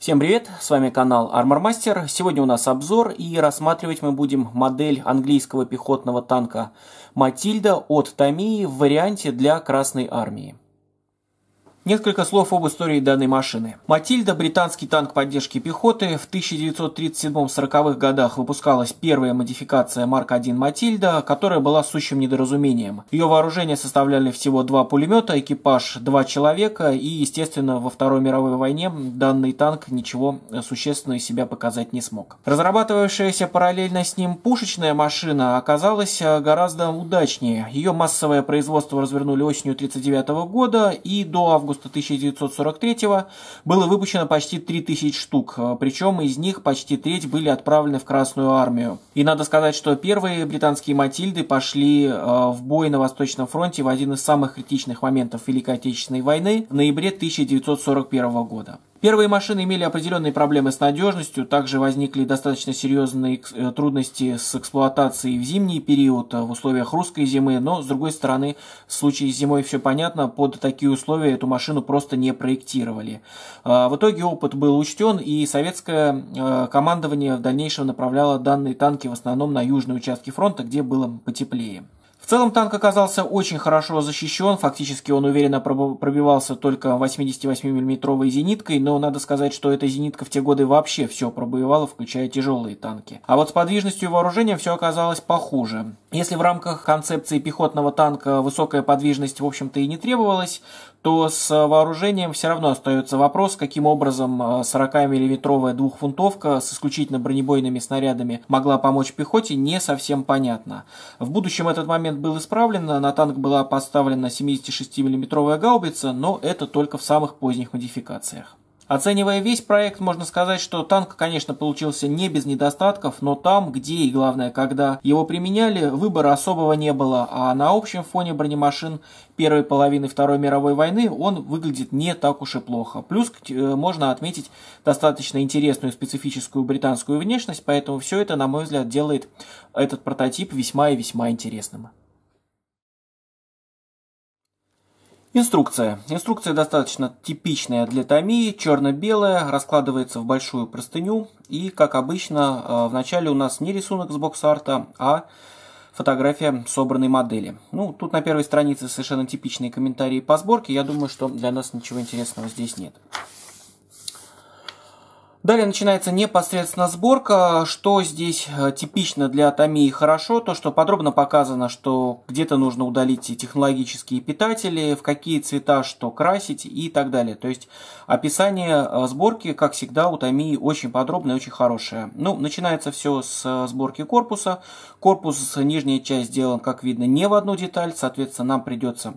Всем привет, с вами канал Armor Master. Сегодня у нас обзор и рассматривать мы будем модель английского пехотного танка «Матильда» от Томии в варианте для Красной Армии. Несколько слов об истории данной машины. «Матильда» – британский танк поддержки пехоты. В 1937-40-х годах выпускалась первая модификация Марк-1 «Матильда», которая была сущим недоразумением. Ее вооружение составляли всего два пулемета, экипаж – два человека, и, естественно, во Второй мировой войне данный танк ничего существенного из себя показать не смог. Разрабатывавшаяся параллельно с ним пушечная машина оказалась э, гораздо удачнее. Ее массовое производство развернули осенью 1939 года, и до августа августа 1943 было выпущено почти 3000 штук, а, причем из них почти треть были отправлены в Красную армию. И надо сказать, что первые британские «Матильды» пошли а, в бой на Восточном фронте в один из самых критичных моментов Великой Отечественной войны в ноябре 1941 года. Первые машины имели определенные проблемы с надежностью, также возникли достаточно серьезные э, трудности с эксплуатацией в зимний период э, в условиях русской зимы, но с другой стороны, в случае с зимой все понятно, под такие условия эту машину просто не проектировали. А, в итоге опыт был учтен и советское э, командование в дальнейшем направляло данные танки в основном на южные участки фронта, где было потеплее целом танк оказался очень хорошо защищен, фактически он уверенно пробивался только 88 миллиметровой зениткой, но надо сказать, что эта зенитка в те годы вообще все пробивала, включая тяжелые танки. А вот с подвижностью вооружения все оказалось похуже. Если в рамках концепции пехотного танка высокая подвижность в общем-то и не требовалась, то с вооружением все равно остается вопрос, каким образом 40-миллиметровая э, двухфунтовка с исключительно бронебойными снарядами могла помочь пехоте, не совсем понятно. В будущем этот момент был исправлен, э, на танк была поставлена 76-миллиметровая гаубица, но это только в самых поздних модификациях. Оценивая весь проект, можно сказать, что танк, конечно, получился не без недостатков, но там, где и главное, когда его применяли, выбора особого не было, а на общем фоне бронемашин первой половины Второй мировой войны он выглядит не так уж и плохо. Плюс э, можно отметить достаточно интересную специфическую британскую внешность, поэтому все это, на мой взгляд, делает этот прототип весьма и весьма интересным. Инструкция. Инструкция достаточно типичная для томии, черно-белая, раскладывается в большую простыню. И, как обычно, э, вначале у нас не рисунок с бокс-арта, а фотография собранной модели. Ну, тут на первой странице совершенно типичные комментарии по сборке. Я думаю, что для нас ничего интересного здесь нет. Далее начинается непосредственно сборка. Что здесь э, типично для Томии хорошо, то что подробно показано, что где-то нужно удалить технологические питатели, в какие цвета что красить и так далее. То есть описание э, сборки, как всегда, у Томии очень подробное, очень хорошее. Ну, начинается все с э, сборки корпуса. Корпус, нижняя часть сделан, как видно, не в одну деталь, соответственно, нам придется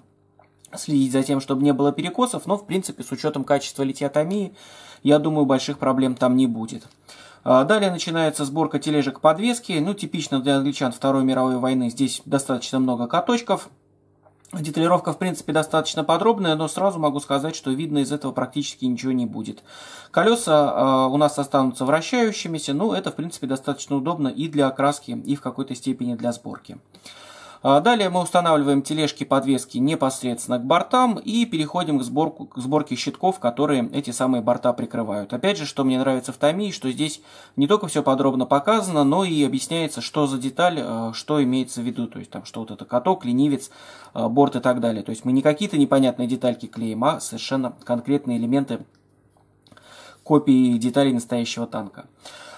следить за тем, чтобы не было перекосов, но, в принципе, с учетом качества литиотомии, я думаю, больших проблем там не будет. А, далее начинается сборка тележек подвески. Ну, типично для англичан Второй мировой войны. Здесь достаточно много каточков. Деталировка, в принципе, достаточно подробная, но сразу могу сказать, что видно из этого практически ничего не будет. Колеса э, у нас останутся вращающимися, но ну, это, в принципе, достаточно удобно и для окраски, и в какой-то степени для сборки. А далее мы устанавливаем тележки подвески непосредственно к бортам и переходим к, сборку, к сборке щитков, которые эти самые борта прикрывают. Опять же, что мне нравится в Томи, что здесь не только все подробно показано, но и объясняется, что за деталь, э, что имеется в виду. То есть там что вот это каток, ленивец, э, борт и так далее. То есть мы не какие-то непонятные детальки клеим, а совершенно конкретные элементы копии деталей настоящего танка.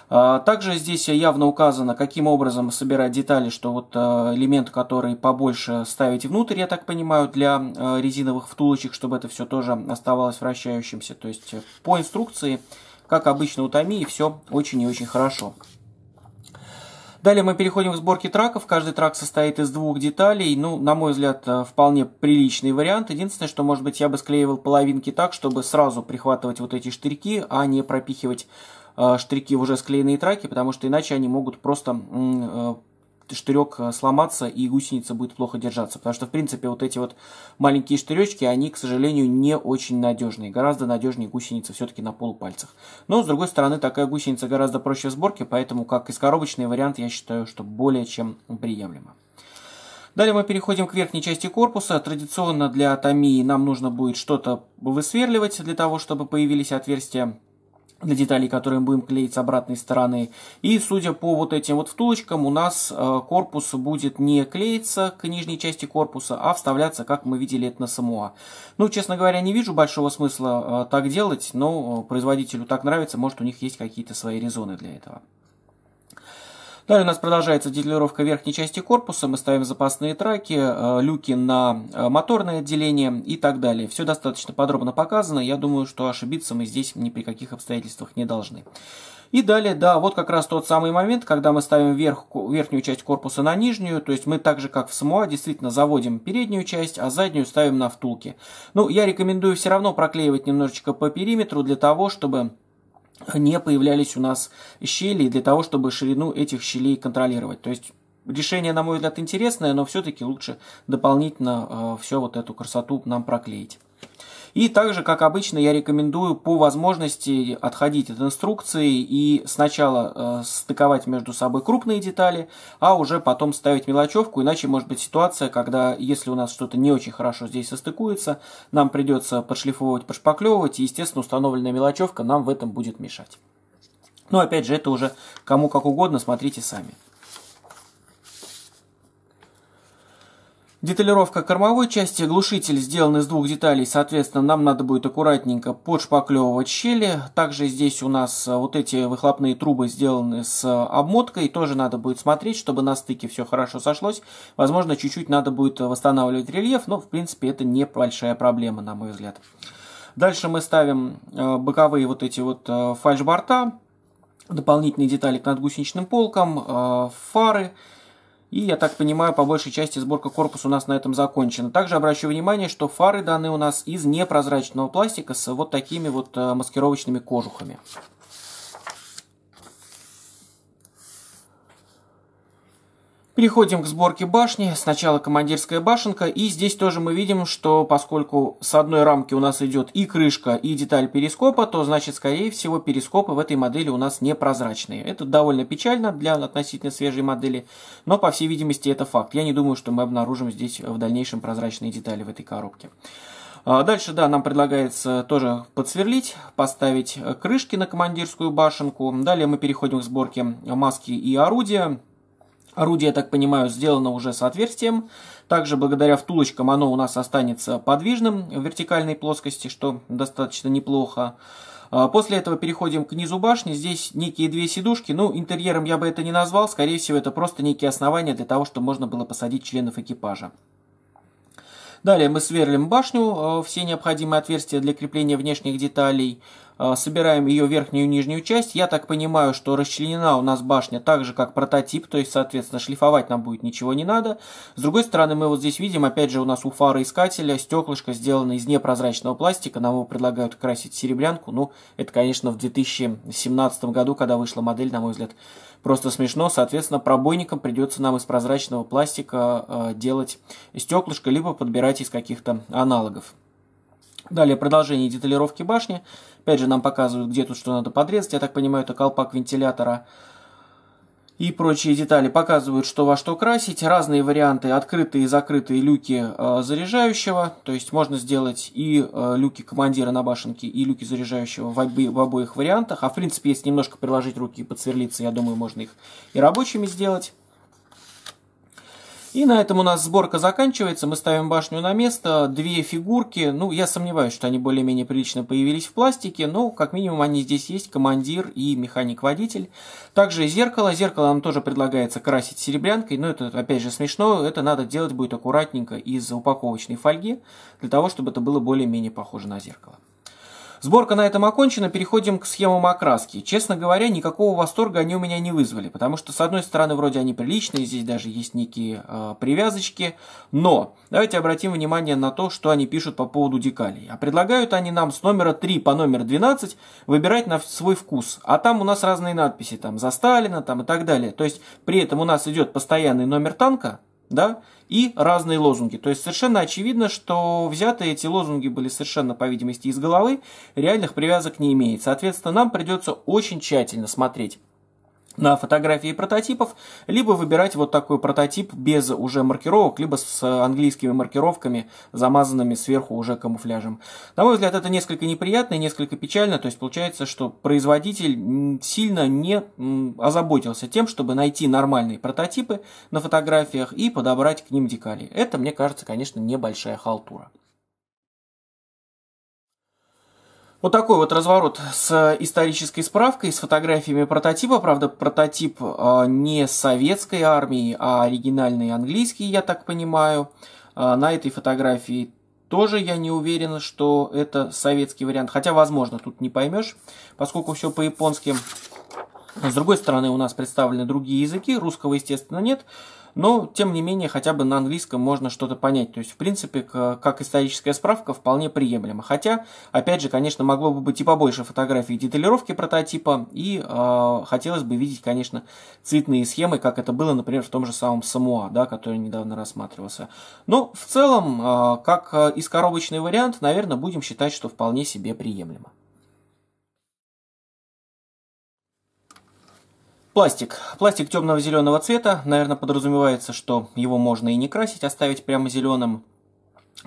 А, также здесь явно указано, каким образом собирать детали, что вот а, элемент, который побольше ставить внутрь, я так понимаю, для а, резиновых втулочек, чтобы это все тоже оставалось вращающимся. То есть э, по инструкции, как обычно у Томии, все очень и очень хорошо. Далее мы переходим к сборке траков. Каждый трак состоит из двух деталей. Ну, на мой взгляд, э, вполне приличный вариант. Единственное, что, может быть, я бы склеивал половинки так, чтобы сразу прихватывать вот эти штырьки, а не пропихивать Э, штрики в уже склеенные траки, потому что иначе они могут просто э, штырек э, сломаться и гусеница будет плохо держаться. Потому что, в принципе, вот эти вот маленькие штыречки, они, к сожалению, не очень надежные. Гораздо надежнее гусеница все-таки на полупальцах. Но, с другой стороны, такая гусеница гораздо проще в сборке, поэтому как из коробочный вариант я считаю, что более чем приемлемо. Далее мы переходим к верхней части корпуса. Традиционно для атомии нам нужно будет что-то высверливать для того, чтобы появились отверстия для деталей, которые мы будем клеить с обратной стороны. И судя по вот этим вот втулочкам, у нас э, корпус будет не клеиться к нижней части корпуса, а вставляться, как мы видели это на СМОА. Ну, честно говоря, не вижу большого смысла э, так делать, но э, производителю так нравится, может у них есть какие-то свои резоны для этого. Далее ну у нас продолжается деталировка верхней части корпуса. Мы ставим запасные траки, э, люки на э, моторное отделение и так далее. Все достаточно подробно показано. Я думаю, что ошибиться мы здесь ни при каких обстоятельствах не должны. И далее, да, вот как раз тот самый момент, когда мы ставим верх, верхнюю часть корпуса на нижнюю, то есть мы так же, как в СМО, действительно заводим переднюю часть, а заднюю ставим на втулки. Ну, я рекомендую все равно проклеивать немножечко по периметру для того, чтобы не появлялись у нас щели для того, чтобы ширину этих щелей контролировать. То есть решение, на мой взгляд, интересное, но все-таки лучше дополнительно э, все вот эту красоту нам проклеить. И также, как обычно, я рекомендую по возможности отходить от инструкции и сначала э, стыковать между собой крупные детали, а уже потом ставить мелочевку, иначе может быть ситуация, когда если у нас что-то не очень хорошо здесь состыкуется, нам придется подшлифовывать, пошпаклевывать, и, естественно, установленная мелочевка нам в этом будет мешать. Но опять же, это уже кому как угодно, смотрите сами. Деталировка кормовой части. Глушитель сделан из двух деталей, соответственно, нам надо будет аккуратненько подшпаклевывать щели. Также здесь у нас э, вот эти выхлопные трубы сделаны с э, обмоткой. Тоже надо будет смотреть, чтобы на стыке все хорошо сошлось. Возможно, чуть-чуть надо будет восстанавливать рельеф, но, в принципе, это небольшая проблема, на мой взгляд. Дальше мы ставим э, боковые вот эти вот фальшборта, дополнительные детали к надгусеничным полкам, фары, фары и, я так понимаю, по большей части сборка корпуса у нас на этом закончена. Также обращу внимание, что фары даны у нас из непрозрачного пластика с вот такими вот э, маскировочными кожухами. Переходим к сборке башни. Сначала командирская башенка. И здесь тоже мы видим, что поскольку с одной рамки у нас идет и крышка, и деталь перископа, то значит, скорее всего, перископы в этой модели у нас непрозрачные. Это довольно печально для относительно свежей модели, но, по всей видимости, это факт. Я не думаю, что мы обнаружим здесь в дальнейшем прозрачные детали в этой коробке. А дальше, да, нам предлагается тоже подсверлить, поставить крышки на командирскую башенку. Далее мы переходим к сборке маски и орудия. Орудие, так понимаю, сделано уже с отверстием. Также благодаря втулочкам оно у нас останется подвижным в вертикальной плоскости, что достаточно неплохо. А, после этого переходим к низу башни. Здесь некие две сидушки. Ну, интерьером я бы это не назвал. Скорее всего, это просто некие основания для того, чтобы можно было посадить членов экипажа. Далее мы сверлим башню, а, все необходимые отверстия для крепления внешних деталей. Э, собираем ее верхнюю и нижнюю часть. Я так понимаю, что расчленена у нас башня так же, как прототип, то есть, соответственно, шлифовать нам будет ничего не надо. С другой стороны, мы вот здесь видим, опять же, у нас у фары искателя стеклышко сделано из непрозрачного пластика, нам его предлагают красить серебрянку. Ну, это, конечно, в 2017 году, когда вышла модель, на мой взгляд, просто смешно. Соответственно, пробойникам придется нам из прозрачного пластика э, делать стеклышко, либо подбирать из каких-то аналогов. Далее продолжение деталировки башни. Опять же, нам показывают, где тут что надо подрезать. Я так понимаю, это колпак вентилятора и прочие детали показывают, что во что красить. Разные варианты открытые и закрытые люки э, заряжающего. То есть можно сделать и э, люки командира на башенке, и люки заряжающего в, обе, в обоих вариантах. А в принципе, если немножко приложить руки и подсверлиться, я думаю, можно их и рабочими сделать. И на этом у нас сборка заканчивается. Мы ставим башню на место. Две фигурки. Ну, я сомневаюсь, что они более-менее прилично появились в пластике. Но, как минимум, они здесь есть. Командир и механик-водитель. Также зеркало. Зеркало нам тоже предлагается красить серебрянкой. Но это, опять же, смешно. Это надо делать будет аккуратненько из упаковочной фольги. Для того, чтобы это было более-менее похоже на зеркало. Сборка на этом окончена, переходим к схемам окраски. Честно говоря, никакого восторга они у меня не вызвали, потому что, с одной стороны, вроде они приличные, здесь даже есть некие э, привязочки, но давайте обратим внимание на то, что они пишут по поводу декалей. А предлагают они нам с номера 3 по номер 12 выбирать на свой вкус, а там у нас разные надписи, там за Сталина там, и так далее. То есть при этом у нас идет постоянный номер танка, да, и разные лозунги. То есть совершенно очевидно, что взятые эти лозунги были совершенно, по видимости, из головы, реальных привязок не имеет. Соответственно, нам придется очень тщательно смотреть, на фотографии прототипов, либо выбирать вот такой прототип без уже маркировок, либо с английскими маркировками, замазанными сверху уже камуфляжем. На мой взгляд, это несколько неприятно и несколько печально, то есть получается, что производитель сильно не озаботился тем, чтобы найти нормальные прототипы на фотографиях и подобрать к ним декали. Это, мне кажется, конечно, небольшая халтура. Вот такой вот разворот с исторической справкой, с фотографиями прототипа. Правда, прототип а, не советской армии, а оригинальный английский, я так понимаю. А, на этой фотографии тоже я не уверен, что это советский вариант. Хотя, возможно, тут не поймешь, поскольку все по-японски. С другой стороны, у нас представлены другие языки, русского, естественно, нет но, тем не менее, хотя бы на английском можно что-то понять. То есть, в принципе, как историческая справка вполне приемлемо. Хотя, опять же, конечно, могло бы быть и побольше фотографий и деталировки прототипа, и э, хотелось бы видеть, конечно, цветные схемы, как это было, например, в том же самом Самуа, да, который недавно рассматривался. Но, в целом, э, как а, из коробочный вариант, наверное, будем считать, что вполне себе приемлемо. Пластик. Пластик темного зеленого цвета. Наверное, подразумевается, что его можно и не красить, оставить а прямо зеленым.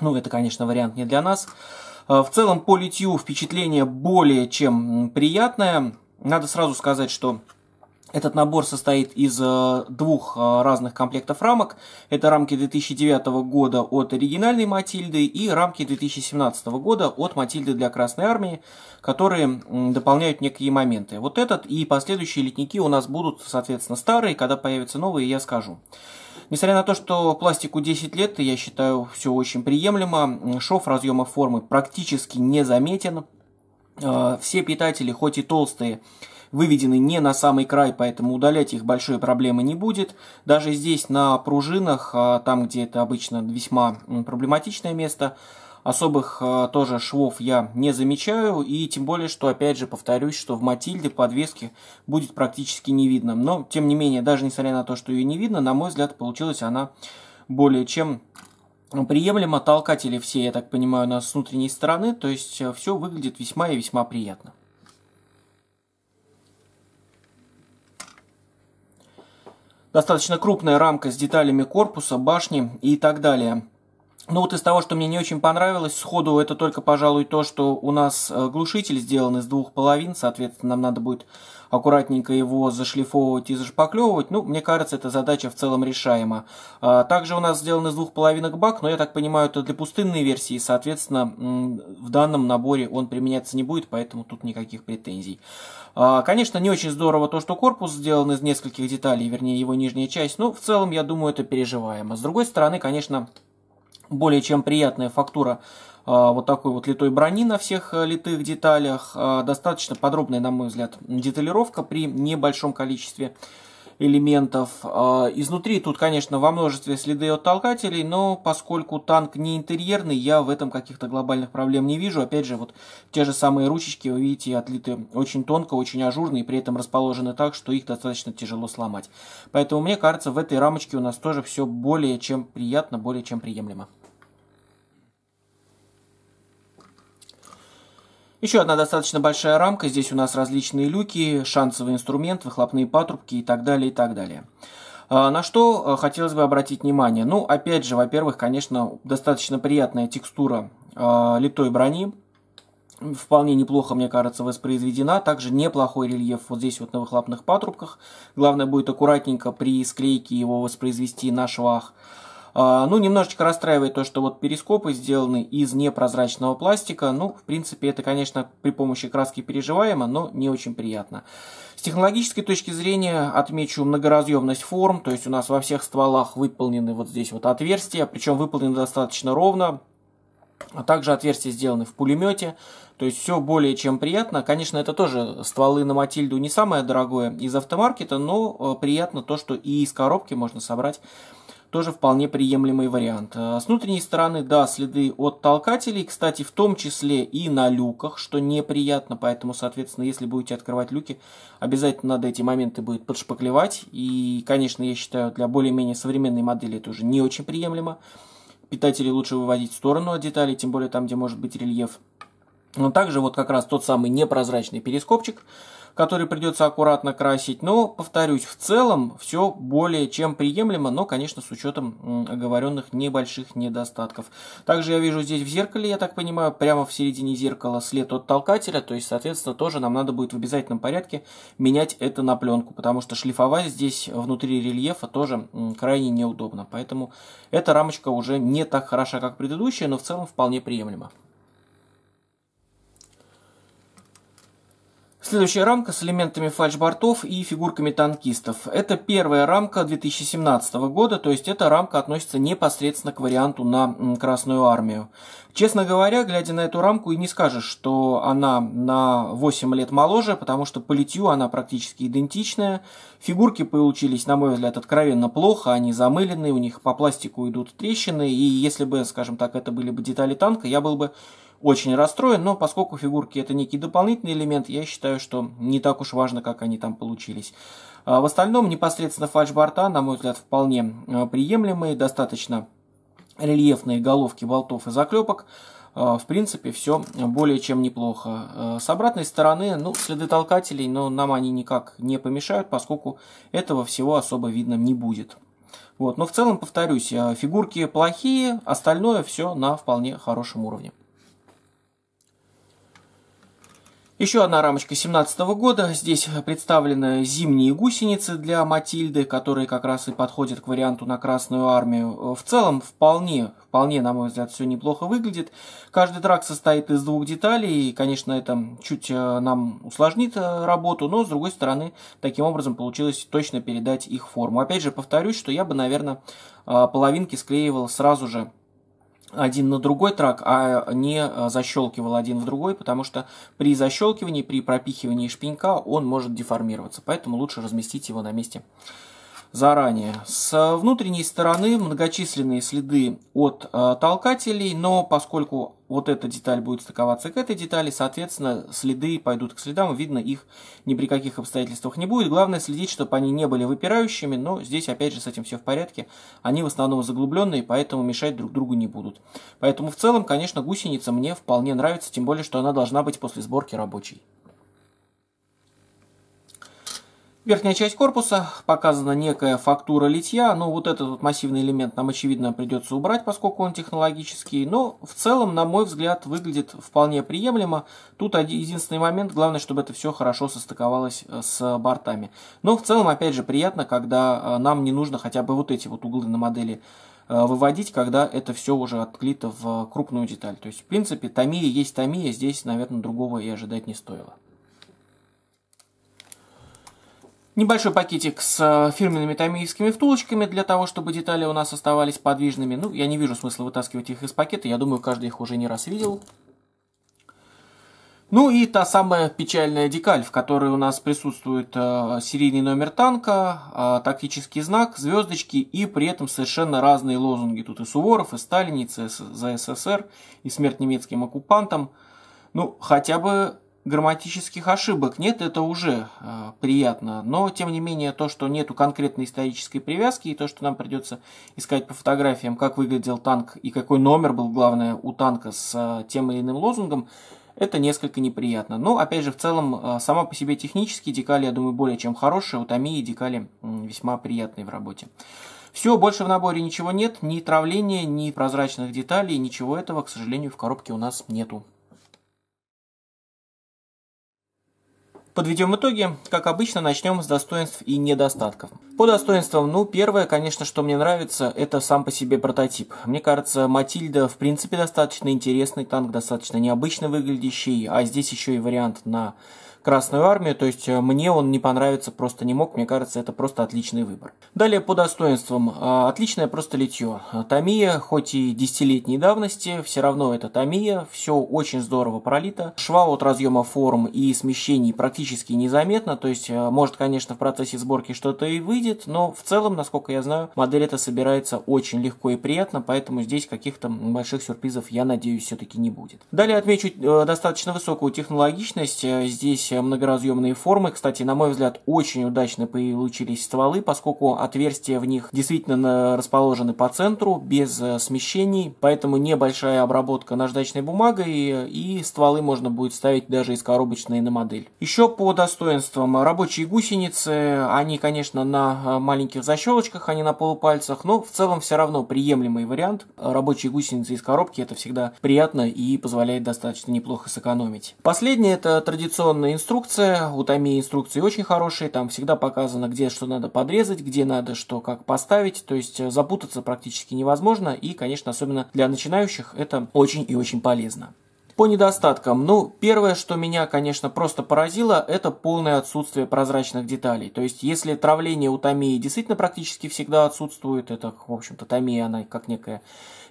Ну, это, конечно, вариант не для нас. А, в целом, по литью впечатление более чем приятное. Надо сразу сказать, что этот набор состоит из э, двух э, разных комплектов рамок. Это рамки 2009 года от оригинальной Матильды и рамки 2017 года от Матильды для Красной Армии, которые дополняют некие моменты. Вот этот и последующие летники у нас будут, соответственно, старые. Когда появятся новые, я скажу. Несмотря на то, что пластику 10 лет, я считаю, все очень приемлемо. Шов разъема формы практически не заметен. Э, все питатели, хоть и толстые, выведены не на самый край, поэтому удалять их большой проблемы не будет. Даже здесь на пружинах, а, там где это обычно весьма проблематичное место, особых а, тоже швов я не замечаю, и тем более, что опять же повторюсь, что в Матильде подвески будет практически не видно. Но, тем не менее, даже несмотря на то, что ее не видно, на мой взгляд, получилась она более чем приемлемо. Толкатели все, я так понимаю, у нас с внутренней стороны, то есть э, все выглядит весьма и весьма приятно. достаточно крупная рамка с деталями корпуса, башни и так далее. Ну вот из того, что мне не очень понравилось, сходу это только, пожалуй, то, что у нас э, глушитель сделан из двух половин, соответственно, нам надо будет аккуратненько его зашлифовывать и зашпаклевывать. Ну, мне кажется, эта задача в целом решаема. А, также у нас сделан из двух половинок бак, но я так понимаю, это для пустынной версии, соответственно, в данном наборе он применяться не будет, поэтому тут никаких претензий. А, конечно, не очень здорово то, что корпус сделан из нескольких деталей, вернее, его нижняя часть, но ну, в целом, я думаю, это переживаемо. С другой стороны, конечно, более чем приятная фактура а, вот такой вот литой брони на всех э, литых деталях. А, достаточно подробная, на мой взгляд, деталировка при небольшом количестве элементов. А, изнутри тут, конечно, во множестве следы от толкателей, но поскольку танк не интерьерный, я в этом каких-то глобальных проблем не вижу. Опять же, вот те же самые ручечки, вы видите, отлиты очень тонко, очень ажурные при этом расположены так, что их достаточно тяжело сломать. Поэтому, мне кажется, в этой рамочке у нас тоже все более чем приятно, более чем приемлемо. Еще одна достаточно большая рамка. Здесь у нас различные люки, шансовый инструмент, выхлопные патрубки и так далее, и так далее. А, на что а, хотелось бы обратить внимание? Ну, опять же, во-первых, конечно, достаточно приятная текстура а, литой брони. Вполне неплохо, мне кажется, воспроизведена. Также неплохой рельеф вот здесь вот на выхлопных патрубках. Главное будет аккуратненько при склейке его воспроизвести на швах. А, ну, немножечко расстраивает то, что вот перископы сделаны из непрозрачного пластика. Ну, в принципе, это, конечно, при помощи краски переживаемо, но не очень приятно. С технологической точки зрения отмечу многоразъемность форм, то есть у нас во всех стволах выполнены вот здесь вот отверстия, причем выполнены достаточно ровно, а также отверстия сделаны в пулемете, то есть все более чем приятно. Конечно, это тоже стволы на Матильду не самое дорогое из автомаркета, но э, приятно то, что и из коробки можно собрать тоже вполне приемлемый вариант. Э, с внутренней стороны, да, следы от толкателей, кстати, в том числе и на люках, что неприятно, поэтому, соответственно, если будете открывать люки, обязательно надо эти моменты будет подшпаклевать. И, конечно, я считаю, для более-менее современной модели это уже не очень приемлемо. Питатели лучше выводить в сторону от деталей, тем более там, где может быть рельеф. Но также вот как раз тот самый непрозрачный перископчик – который придется аккуратно красить. Но, повторюсь, в целом все более чем приемлемо, но, конечно, с учетом оговоренных небольших недостатков. Также я вижу здесь в зеркале, я так понимаю, прямо в середине зеркала след от толкателя, то есть, соответственно, тоже нам надо будет в обязательном порядке менять это на пленку, потому что шлифовать здесь внутри рельефа тоже крайне неудобно. Поэтому эта рамочка уже не так хороша, как предыдущая, но в целом вполне приемлема. Следующая рамка с элементами фальшбортов и фигурками танкистов. Это первая рамка 2017 года, то есть эта рамка относится непосредственно к варианту на Красную Армию. Честно говоря, глядя на эту рамку, и не скажешь, что она на 8 лет моложе, потому что по литью она практически идентичная. Фигурки получились, на мой взгляд, откровенно плохо, они замыленные, у них по пластику идут трещины, и если бы, скажем так, это были бы детали танка, я был бы очень расстроен, но поскольку фигурки это некий дополнительный элемент, я считаю, что не так уж важно, как они там получились. А в остальном непосредственно фальшборта, на мой взгляд, вполне э, приемлемые, достаточно рельефные головки болтов и заклепок. А, в принципе, все более чем неплохо. А, с обратной стороны, ну, следы толкателей, но нам они никак не помешают, поскольку этого всего особо видно не будет. Вот. Но в целом, повторюсь, фигурки плохие, остальное все на вполне хорошем уровне. Еще одна рамочка 17 года. Здесь представлены зимние гусеницы для Матильды, которые как раз и подходят к варианту на Красную Армию. В целом, вполне, вполне, на мой взгляд, все неплохо выглядит. Каждый трак состоит из двух деталей, и, конечно, это чуть э, нам усложнит э, работу, но, с другой стороны, таким образом получилось точно передать их форму. Опять же, повторюсь, что я бы, наверное, э, половинки склеивал сразу же один на другой трак, а не э, защелкивал один в другой, потому что при защелкивании, при пропихивании шпинька он может деформироваться, поэтому лучше разместить его на месте заранее. С внутренней стороны многочисленные следы от э, толкателей, но поскольку вот эта деталь будет стыковаться к этой детали, соответственно, следы пойдут к следам, видно их ни при каких обстоятельствах не будет. Главное следить, чтобы они не были выпирающими, но здесь опять же с этим все в порядке. Они в основном заглубленные, поэтому мешать друг другу не будут. Поэтому в целом, конечно, гусеница мне вполне нравится, тем более, что она должна быть после сборки рабочей. Верхняя часть корпуса, показана некая фактура литья, но ну, вот этот вот массивный элемент нам очевидно придется убрать, поскольку он технологический, но в целом, на мой взгляд, выглядит вполне приемлемо. Тут один, единственный момент, главное, чтобы это все хорошо состыковалось э, с бортами. Но в целом, опять же, приятно, когда э, нам не нужно хотя бы вот эти вот углы на модели э, выводить, когда это все уже отклито в крупную деталь. То есть, в принципе, Томия есть Томия, здесь, наверное, другого и ожидать не стоило. Небольшой пакетик с э, фирменными тамийскими втулочками для того, чтобы детали у нас оставались подвижными. Ну, я не вижу смысла вытаскивать их из пакета, я думаю, каждый их уже не раз видел. Ну и та самая печальная декаль, в которой у нас присутствует э, серийный номер танка, э, тактический знак, звездочки и при этом совершенно разные лозунги. Тут и Суворов, и Сталин, и ЦС, за СССР, и смерть немецким оккупантам. Ну, хотя бы грамматических ошибок нет, это уже э, приятно. Но, тем не менее, то, что нету конкретной исторической привязки, и то, что нам придется искать по фотографиям, как выглядел танк и какой номер был, главное, у танка с э, тем или иным лозунгом, это несколько неприятно. Но, опять же, в целом, э, сама по себе технические декали, я думаю, более чем хорошие. У Томии декали э, весьма приятные в работе. Все, больше в наборе ничего нет, ни травления, ни прозрачных деталей, ничего этого, к сожалению, в коробке у нас нету. Подведем итоги. Как обычно, начнем с достоинств и недостатков. По достоинствам, ну, первое, конечно, что мне нравится, это сам по себе прототип. Мне кажется, Матильда, в принципе, достаточно интересный танк, достаточно необычно выглядящий, а здесь еще и вариант на Красную Армию, то есть э, мне он не понравится просто не мог, мне кажется, это просто отличный выбор. Далее по достоинствам. Э, отличное просто литье. Томия, хоть и десятилетней давности, все равно это томия, все очень здорово пролито. Шва от разъема форм и смещений практически незаметно, то есть э, может, конечно, в процессе сборки что-то и выйдет, но в целом, насколько я знаю, модель эта собирается очень легко и приятно, поэтому здесь каких-то больших сюрпризов, я надеюсь, все-таки не будет. Далее отмечу достаточно высокую технологичность. Здесь Э, многоразъемные формы. Кстати, на мой взгляд, очень удачно получились стволы, поскольку отверстия в них действительно расположены по центру, без э, смещений, поэтому небольшая обработка наждачной бумагой э, и стволы можно будет ставить даже из коробочной на модель. Еще по достоинствам рабочие гусеницы, они, конечно, на маленьких защелочках, они а на полупальцах, но в целом все равно приемлемый вариант. Рабочие гусеницы из коробки это всегда приятно и позволяет достаточно неплохо сэкономить. Последнее это традиционный инструмент инструкция, у Томи инструкции очень хорошие, там всегда показано, где что надо подрезать, где надо что как поставить, то есть э, запутаться практически невозможно, и, конечно, особенно для начинающих это очень и очень полезно. По недостаткам, ну, первое, что меня, конечно, просто поразило, это полное отсутствие прозрачных деталей. То есть, если травление у Томии действительно практически всегда отсутствует, это, в общем-то, Томия, она как некая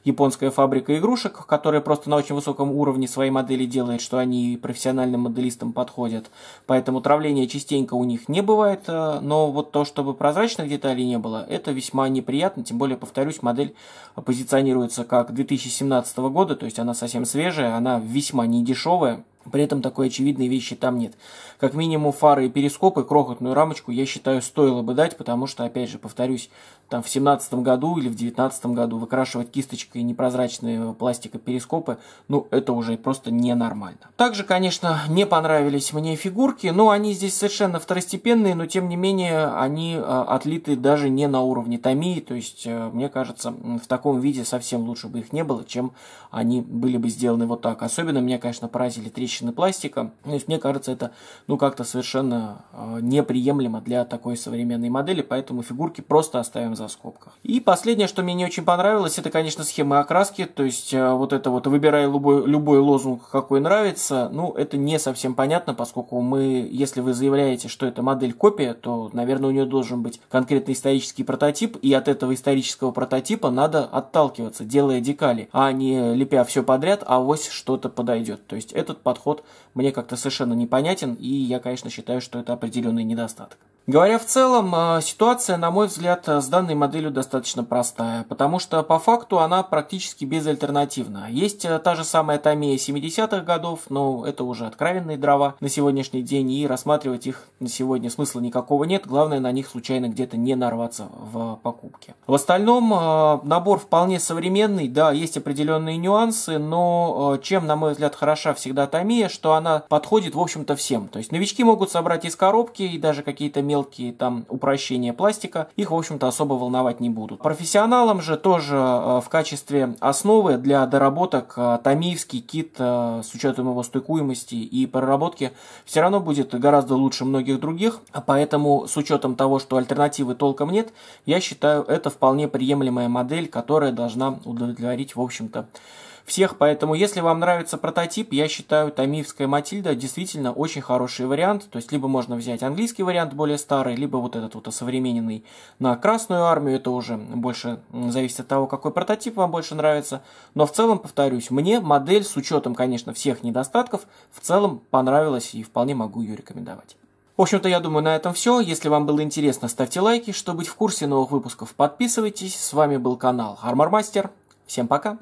японская фабрика игрушек, которая просто на очень высоком уровне свои модели делает, что они профессиональным моделистам подходят. Поэтому травления частенько у них не бывает, э, но вот то, чтобы прозрачных деталей не было, это весьма неприятно. Тем более, повторюсь, модель позиционируется как 2017 года, то есть она совсем свежая, она весьма недешевая. При этом такой очевидной вещи там нет. Как минимум фары и перископы, крохотную рамочку, я считаю, стоило бы дать, потому что, опять же, повторюсь, там в семнадцатом году или в девятнадцатом году выкрашивать кисточкой непрозрачные пластика перископы, ну, это уже просто ненормально. Также, конечно, не понравились мне фигурки, но они здесь совершенно второстепенные, но тем не менее они а, отлиты даже не на уровне томии, то есть, э, мне кажется, в таком виде совсем лучше бы их не было, чем они были бы сделаны вот так. Особенно меня, конечно, поразили трещины насыщены пластиком. Ну, то есть, мне кажется, это ну как-то совершенно э, неприемлемо для такой современной модели, поэтому фигурки просто оставим за скобках. И последнее, что мне не очень понравилось, это, конечно, схемы окраски, то есть э, вот это вот выбирая любой, любой лозунг, какой нравится», ну, это не совсем понятно, поскольку мы, если вы заявляете, что это модель-копия, то, наверное, у нее должен быть конкретный исторический прототип, и от этого исторического прототипа надо отталкиваться, делая декали, а не лепя все подряд, а вось что-то подойдет. То есть этот подход подход мне как-то совершенно непонятен, и я, конечно, считаю, что это определенный недостаток. Говоря в целом, э, ситуация, на мой взгляд, э, с данной моделью достаточно простая, потому что по факту она практически безальтернативна. Есть э, та же самая Томия 70-х годов, но это уже откровенные дрова на сегодняшний день, и рассматривать их на сегодня смысла никакого нет, главное на них случайно где-то не нарваться в покупке. В остальном набор вполне современный, да, есть определенные нюансы, но чем, на мой взгляд, хороша всегда Томия, что она подходит, в общем-то, всем. То есть новички могут собрать из коробки и даже какие-то мелкие мелкие там упрощения пластика, их, в общем-то, особо волновать не будут. Профессионалам же тоже э, в качестве основы для доработок э, томиевский кит э, с учетом его стыкуемости и проработки все равно будет гораздо лучше многих других, поэтому с учетом того, что альтернативы толком нет, я считаю, это вполне приемлемая модель, которая должна удовлетворить, в общем-то, всех, поэтому если вам нравится прототип, я считаю Томиевская Матильда действительно очень хороший вариант, то есть либо можно взять английский вариант более старый, либо вот этот вот современный на Красную Армию, это уже больше зависит от того, какой прототип вам больше нравится, но в целом, повторюсь, мне модель с учетом, конечно, всех недостатков, в целом понравилась и вполне могу ее рекомендовать. В общем-то, я думаю, на этом все. Если вам было интересно, ставьте лайки. Чтобы быть в курсе новых выпусков, подписывайтесь. С вами был канал Armor Master. Всем пока!